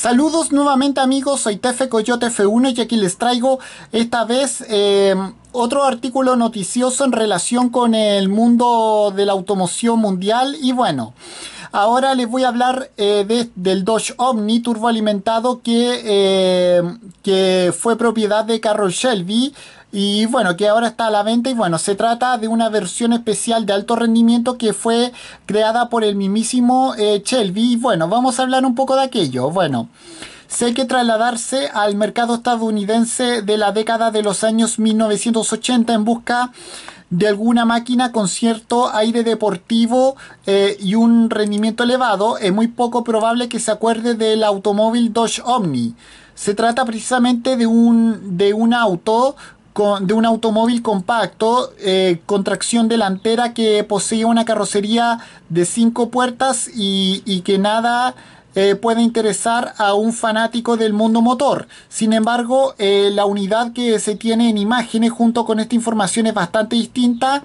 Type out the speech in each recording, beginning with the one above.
Saludos nuevamente amigos, soy Tefe Coyote F1 y aquí les traigo esta vez eh, otro artículo noticioso en relación con el mundo de la automoción mundial y bueno... Ahora les voy a hablar eh, del Dodge Omni turboalimentado que, eh, que fue propiedad de Carroll Shelby y bueno, que ahora está a la venta y bueno, se trata de una versión especial de alto rendimiento que fue creada por el mismísimo eh, Shelby y bueno, vamos a hablar un poco de aquello. Bueno, sé que trasladarse al mercado estadounidense de la década de los años 1980 en busca de alguna máquina con cierto aire deportivo eh, y un rendimiento elevado, es muy poco probable que se acuerde del automóvil Dodge Omni. Se trata precisamente de un, de un auto de un automóvil compacto eh, con tracción delantera que posee una carrocería de cinco puertas y, y que nada eh, puede interesar a un fanático del mundo motor. Sin embargo, eh, la unidad que se tiene en imágenes junto con esta información es bastante distinta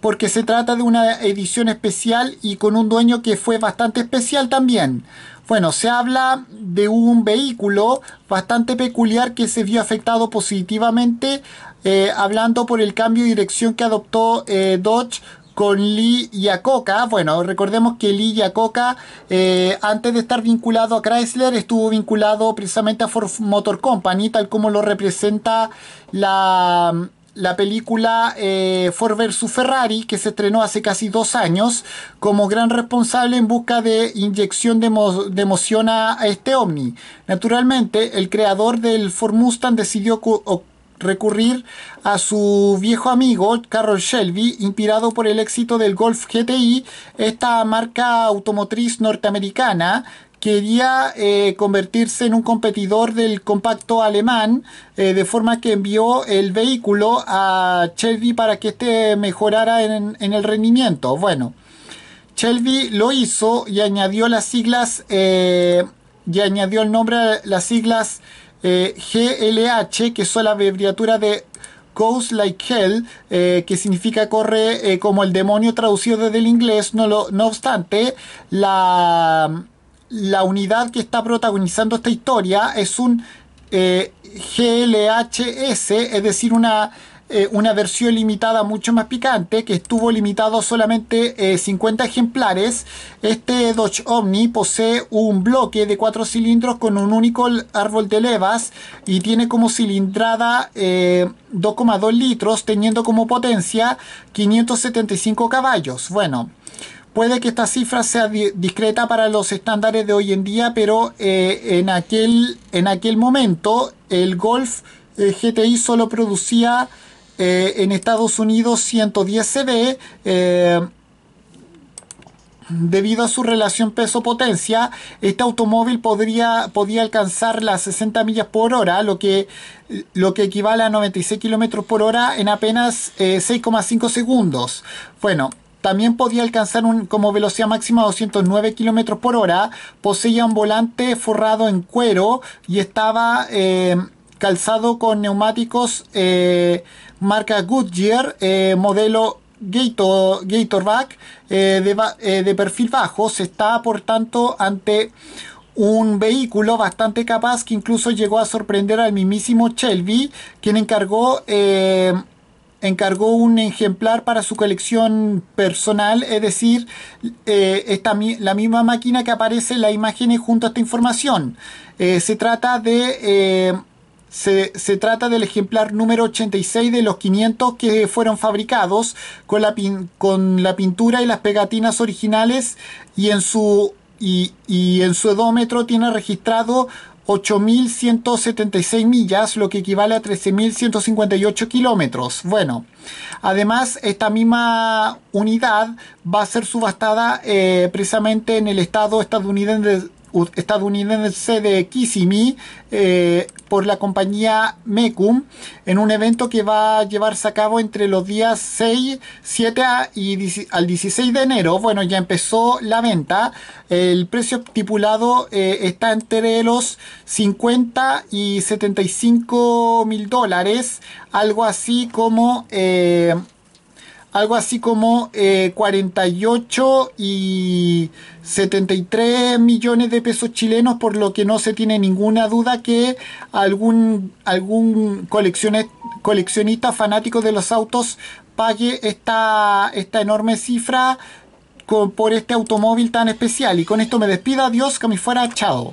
porque se trata de una edición especial y con un dueño que fue bastante especial también. Bueno, se habla de un vehículo bastante peculiar que se vio afectado positivamente, eh, hablando por el cambio de dirección que adoptó Dodge con Lee Iacocca. Bueno, recordemos que Lee Iacocca, eh, antes de estar vinculado a Chrysler, estuvo vinculado precisamente a Ford Motor Company, tal como lo representa la, película eh, Ford vs Ferrari, que se estrenó hace casi dos años, como gran responsable en busca de inyección de, emoción a, este OVNI, Naturalmente, el creador del Ford Mustang decidió recurrir a su viejo amigo Carroll Shelby, inspirado por el éxito del Golf GTI, esta marca automotriz norteamericana quería eh, convertirse en un competidor del compacto alemán, eh, de forma que envió el vehículo a Shelby para que éste mejorara en, el rendimiento. Bueno, Shelby lo hizo y añadió las siglas eh, y añadió el nombre a las siglas GLH, eh, que es la abreviatura de Ghost Like Hell, eh, que significa corre eh, como el demonio traducido desde el inglés. No, no obstante, la, la, unidad que está protagonizando esta historia es un GLHS, es decir, una eh, una versión limitada mucho más picante que estuvo limitado solamente 50 eh, ejemplares. Este Dodge Omni posee un bloque de cuatro cilindros con un único árbol de levas y tiene como cilindrada 2,2 eh, litros teniendo como potencia 575 caballos. Bueno. Puede que esta cifra sea discreta para los estándares de hoy en día, pero en, aquel, en aquel momento el Golf GTI solo producía eh, en Estados Unidos 110 CD. Eh, debido a su relación peso-potencia, este automóvil podría, podía alcanzar las 60 millas por hora, lo que, lo que equivale a 96 kilómetros por hora en apenas 6,5 eh, segundos. Bueno, también podía alcanzar un, como velocidad máxima 209 kilómetros por hora, poseía un volante forrado en cuero y estaba calzado con neumáticos eh, marca Goodyear, eh, modelo Gator, Gatorback eh, de, perfil bajo. Se está, por tanto, ante un vehículo bastante capaz que incluso llegó a sorprender al mismísimo Shelby, quien encargó encargó un ejemplar para su colección personal, es decir, la misma máquina que aparece en las imágenes junto a esta información. se trata de... Se, trata del ejemplar número 86 de los 500 que fueron fabricados con la, con la pintura y las pegatinas originales y en su, y, en su odómetro tiene registrado 8.176 millas, lo que equivale a 13.158 kilómetros. Bueno, además esta misma unidad va a ser subastada eh, precisamente en el estado estadounidense, estadounidense de Kissimmee eh, por la compañía Mecum en un evento que va a llevarse a cabo entre los días 6, 7 y al 16 de enero. Bueno, ya empezó la venta. El precio estipulado eh, está entre los 50 y 75 mil dólares, algo así como... Eh, algo así como 48 eh, y 73 millones de pesos chilenos, por lo que no se tiene ninguna duda que algún, algún coleccionista fanático de los autos pague esta, esta enorme cifra por este automóvil tan especial. Y con esto me despido, adiós, que me fuera, chao.